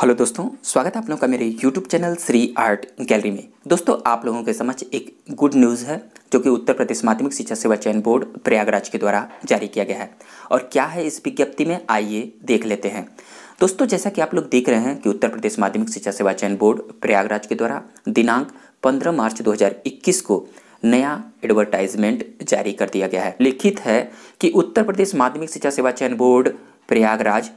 hello दोस्तों स्वागत है आप लोगों का मेरे YouTube channel Shri art gallery में दोस्तों आप लोगों के समक्ष एक गुड न्यूज़ है जो कि उत्तर प्रदेश माध्यमिक शिक्षा सेवा चयन बोर्ड प्रयागराज के द्वारा जारी किया गया है और क्या है इस विज्ञप्ति में आइए देख लेते हैं दोस्तों जैसा कि आप लोग देख रहे हैं कि उत्तर प्रदेश माध्यमिक शिक्षा सेवा चयन बोर्ड प्रयागराज के द्वारा दिनांक पंद्रह मार्च दो को नया एडवर्टाइजमेंट जारी कर दिया गया है लिखित है कि उत्तर प्रदेश माध्यमिक शिक्षा सेवा चयन बोर्ड प्रयागराज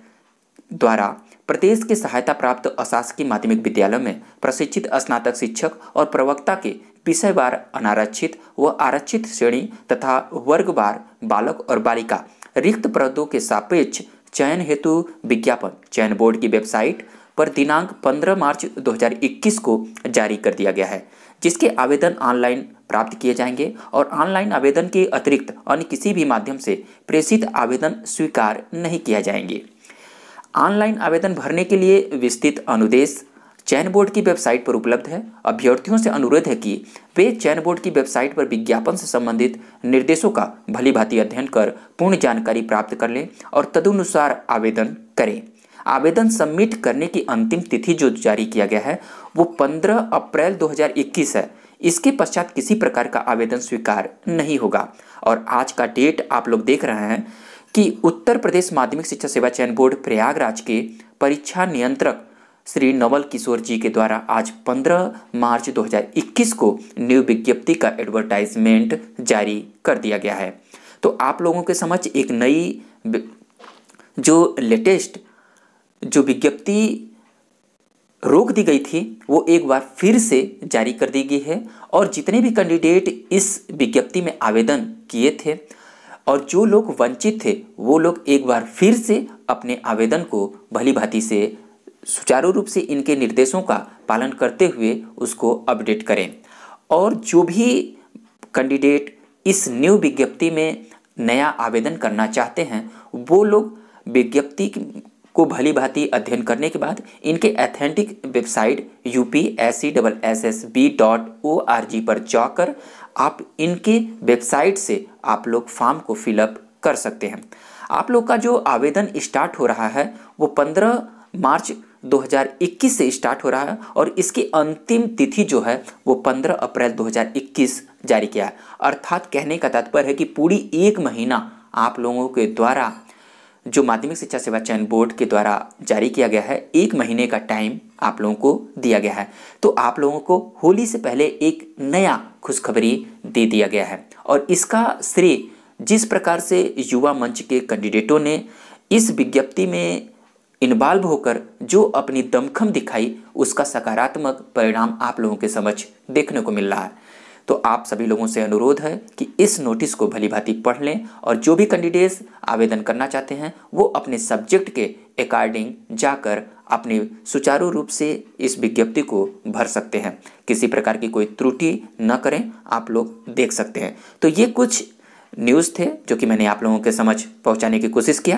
द्वारा प्रदेश के सहायता प्राप्त अशासकीय माध्यमिक विद्यालय में प्रशिक्षित स्नातक शिक्षक और प्रवक्ता के विषयवार अनारक्षित व आरक्षित श्रेणी तथा वर्गवार बालक और बालिका रिक्त पदों के सापेक्ष चयन हेतु विज्ञापन चयन बोर्ड की वेबसाइट पर दिनांक 15 मार्च 2021 को जारी कर दिया गया है जिसके आवेदन ऑनलाइन प्राप्त किए जाएंगे और ऑनलाइन आवेदन के अतिरिक्त अन्य किसी भी माध्यम से प्रेषित आवेदन स्वीकार नहीं किया जाएंगे ऑनलाइन आवेदन भरने के लिए विस्तृत अनुदेश चयन बोर्ड की वेबसाइट पर उपलब्ध है अभ्यर्थियों से अनुरोध है कि वे चयन बोर्ड की वेबसाइट पर विज्ञापन से संबंधित निर्देशों का भलीभांति अध्ययन कर पूर्ण जानकारी प्राप्त कर लें और तदनुसार आवेदन करें आवेदन सबमिट करने की अंतिम तिथि जो जारी किया गया है वो 15 अप्रैल 2021 है इसके पश्चात किसी प्रकार का आवेदन स्वीकार नहीं होगा और आज का डेट आप लोग देख रहे हैं कि उत्तर प्रदेश माध्यमिक शिक्षा सेवा चयन बोर्ड प्रयागराज के परीक्षा नियंत्रक श्री नवल किशोर जी के द्वारा आज 15 मार्च 2021 को न्यू विज्ञप्ति का एडवर्टाइजमेंट जारी कर दिया गया है तो आप लोगों के समक्ष एक नई जो लेटेस्ट जो विज्ञप्ति रोक दी गई थी वो एक बार फिर से जारी कर दी गई है और जितने भी कैंडिडेट इस विज्ञप्ति में आवेदन किए थे और जो लोग वंचित थे वो लोग एक बार फिर से अपने आवेदन को भली भांति से सुचारू रूप से इनके निर्देशों का पालन करते हुए उसको अपडेट करें और जो भी कैंडिडेट इस न्यू विज्ञप्ति में नया आवेदन करना चाहते हैं वो लोग विज्ञप्ति को भली भांति अध्ययन करने के बाद इनके authentic website U P S C double S S B dot O R G पर जाकर आप इनके वेबसाइट से आप लोग फॉर्म को फिलअप कर सकते हैं आप लोग का जो आवेदन स्टार्ट हो रहा है वो पंद्रह मार्च 2021 से स्टार्ट हो रहा है और इसकी अंतिम तिथि जो है वो 15 अप्रैल 2021 जारी किया है अर्थात कहने का तात्पर्य है कि पूरी एक महीना आप लोगों के द्वारा जो माध्यमिक शिक्षा सेवा चयन बोर्ड के द्वारा जारी किया गया है एक महीने का टाइम आप लोगों को दिया गया है तो आप लोगों को होली से पहले एक नया खुशखबरी दे दिया गया है और इसका श्रेय जिस प्रकार से युवा मंच के कैंडिडेटों ने इस विज्ञप्ति में इन्वॉल्व होकर जो अपनी दमखम दिखाई उसका सकारात्मक परिणाम आप लोगों के समक्ष देखने को मिल रहा है तो आप सभी लोगों से अनुरोध है कि इस नोटिस को भलीभांति पढ़ लें और जो भी कैंडिडेट्स आवेदन करना चाहते हैं वो अपने सब्जेक्ट के अकॉर्डिंग जाकर अपने सुचारू रूप से इस विज्ञप्ति को भर सकते हैं किसी प्रकार की कोई त्रुटि न करें आप लोग देख सकते हैं तो ये कुछ न्यूज़ थे जो कि मैंने आप लोगों के समझ पहुंचाने की कोशिश किया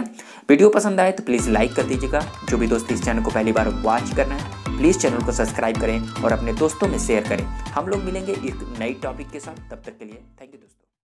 वीडियो पसंद आए तो प्लीज़ लाइक कर दीजिएगा जो भी दोस्त इस चैनल को पहली बार वॉच करना है प्लीज़ चैनल को सब्सक्राइब करें और अपने दोस्तों में शेयर करें हम लोग मिलेंगे एक नई टॉपिक के साथ तब तक के लिए थैंक यू दोस्तों